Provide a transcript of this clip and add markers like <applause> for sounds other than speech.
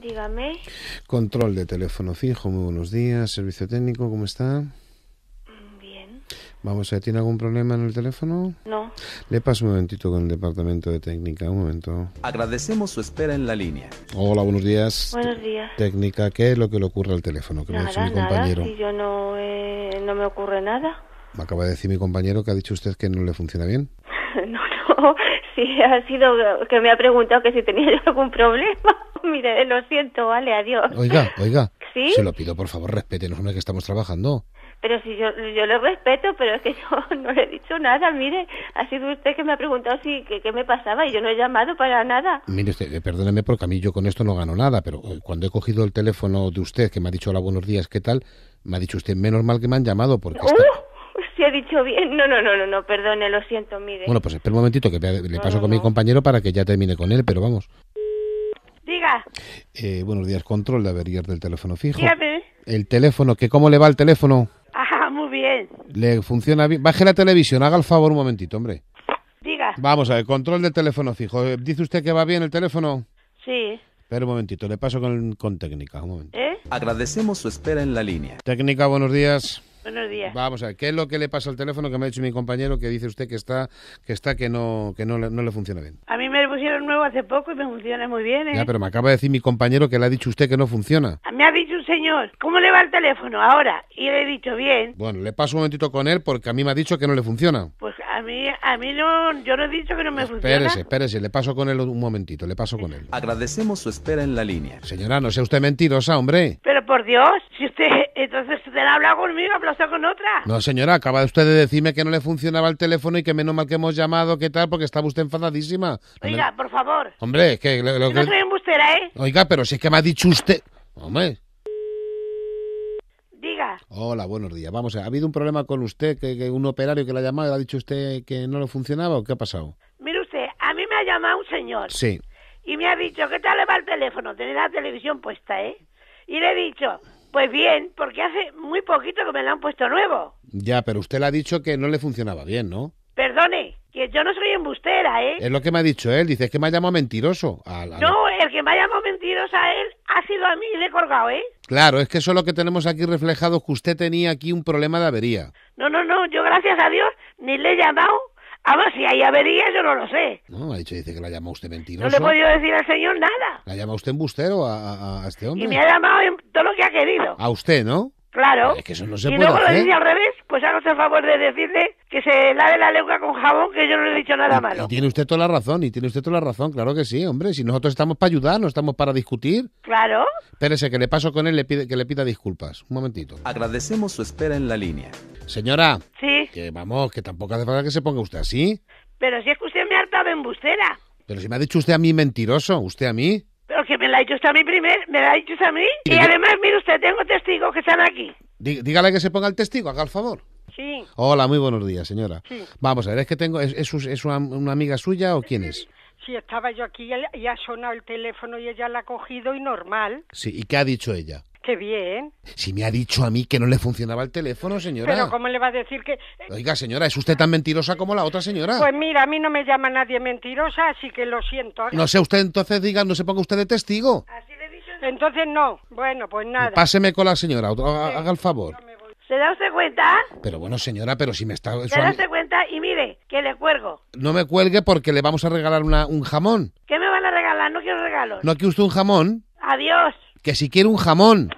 Dígame. Control de teléfono fijo, muy buenos días. Servicio técnico, ¿cómo está? Mm, bien. Vamos, a. ¿tiene algún problema en el teléfono? No. Le paso un momentito con el departamento de técnica, un momento. Agradecemos su espera en la línea. Hola, buenos días. Buenos días. Técnica, ¿qué es lo que le ocurre al teléfono? Que nada, me mi compañero. yo no, eh, no me ocurre nada. Me acaba de decir mi compañero que ha dicho usted que no le funciona bien. <laughs> no, no, <laughs> sí, ha sido que me ha preguntado que si tenía algún problema. <laughs> mire, lo siento, vale, adiós. Oiga, oiga. ¿Sí? Se lo pido, por favor, respétenos, vez que estamos trabajando. Pero si yo, lo respeto, pero es que yo <laughs> no le he dicho nada. Mire, ha sido usted que me ha preguntado si qué, me pasaba y yo no he llamado para nada. Mire usted, eh, perdóneme porque a mí yo con esto no gano nada, pero eh, cuando he cogido el teléfono de usted que me ha dicho hola, buenos días, ¿qué tal? Me ha dicho usted, menos mal que me han llamado porque... Está... ¡Uh! <laughs> si dicho bien. No, no, no, no, no, perdone, lo siento, mire. Bueno, pues espera un momentito que le paso con mi compañero para que ya termine con él, pero vamos. Diga. Eh, buenos días, control de averías del teléfono fijo. Dígame. El teléfono, que cómo le va el teléfono. muy bien. Le funciona bien. Baje la televisión, haga el favor un momentito, hombre. Diga. Vamos a ver, control del teléfono fijo. Eh, ¿Dice usted que va bien el teléfono? Sí. Espera un momentito, le paso con, técnica, ¿Eh? Agradecemos su espera en la línea. Técnica, buenos días. Buenos días. Vamos a ver, ¿qué es lo que le pasa al teléfono que me ha dicho mi compañero que dice usted que está que está que no que no le funciona bien? A mí me pusieron nuevo hace poco y me funciona muy bien, ¿eh? Ya, pero me acaba de decir mi compañero que le ha dicho usted que no funciona. Me ha dicho un señor, ¿cómo le va el teléfono ahora? Y le he dicho bien. Bueno, le paso un momentito con él porque a mí me ha dicho que no le funciona. Pues a mí, a mí no, yo no he dicho que no me espérese, funciona. Espérese, espérese, le paso con él un momentito, le paso con él. Agradecemos su espera en la línea. Señora, no sea usted mentirosa, hombre. Pero por Dios, si usted, entonces usted ha hablado conmigo, ha con otra. No, señora, acaba usted de decirme que no le funcionaba el teléfono y que menos mal que hemos llamado, ¿qué tal? Porque estaba usted enfadadísima. Oiga, por favor. Hombre, es que... Lo, lo, ¿eh? Oiga, pero si es que me ha dicho usted... Hombre... Hola, buenos días. Vamos, ¿ha habido un problema con usted? ¿Que, un operario que la ha llamado le ha dicho usted que no lo funcionaba o qué ha pasado? Mire usted, a mí me ha llamado un señor. Sí. Y me ha dicho, ¿qué tal le va el teléfono? Tiene la televisión puesta, ¿eh? Y le he dicho, pues bien, porque hace muy poquito que me la han puesto nuevo. Ya, pero usted le ha dicho que no le funcionaba bien, ¿no? Perdone, que yo no soy embustera, ¿eh? Es lo que me ha dicho él, dice, que me ha llamado mentiroso. A la... No, el que me ha llamado mentiroso a él ha sido a mí y le he colgado, ¿eh? Claro, es que eso es lo que tenemos aquí reflejado, que usted tenía aquí un problema de avería. No, no, no, yo gracias a Dios ni le he llamado. A ver si hay avería, yo no lo sé. No, ha dicho, dice que la llama usted mentiroso. No le he podido decir al señor nada. La llama usted embustero a, a, este hombre. Y me ha llamado en todo lo que ha querido. A usted, ¿no? Claro. Es que eso no se y luego lo dice al revés, pues hago el favor de decirle que se lave la lengua con jabón, que yo no le he dicho nada malo. tiene usted toda la razón, y tiene usted toda la razón, claro que sí, hombre. Si nosotros estamos para ayudar, no estamos para discutir. Claro. Espérese, que le paso con él le pide, que le pida disculpas. Un momentito. Agradecemos su espera en la línea. Señora. Sí. Que vamos, que tampoco hace falta que se ponga usted así. Pero si es que usted me ha hartado embustera. Pero si me ha dicho usted a mí mentiroso, usted a mí. Pero que me la ha dicho usted a mí primero, me la ha dicho usted a mí. Y, además, mire usted, tengo testigos que están aquí. dígale que se ponga el testigo, haga el favor. Hola, muy buenos días, señora. Vamos a ver, es que tengo, ¿es, es, una, amiga suya o quién es? Sí, estaba yo aquí y ha sonado el teléfono y ella la ha cogido y normal. Sí, ¿y qué ha dicho ella? Qué bien. Si me ha dicho a mí que no le funcionaba el teléfono, señora. Pero ¿cómo le va a decir que...? Eh? Oiga, señora, ¿es usted tan mentirosa como la otra señora? Pues mira, a mí no me llama nadie mentirosa, así que lo siento. No sé, usted entonces diga, no se ponga usted de testigo. Así le Entonces no. Bueno, pues nada. Páseme con la señora, haga el favor. ¿Se da usted cuenta? Pero bueno, señora, pero si me está... ¿Se da usted cuenta? Y mire, que le cuelgo. No me cuelgue porque le vamos a regalar un jamón. ¿Qué me van a regalar? No quiero regalos. ¿No quiere usted un jamón? Adiós. Que si quiere un jamón.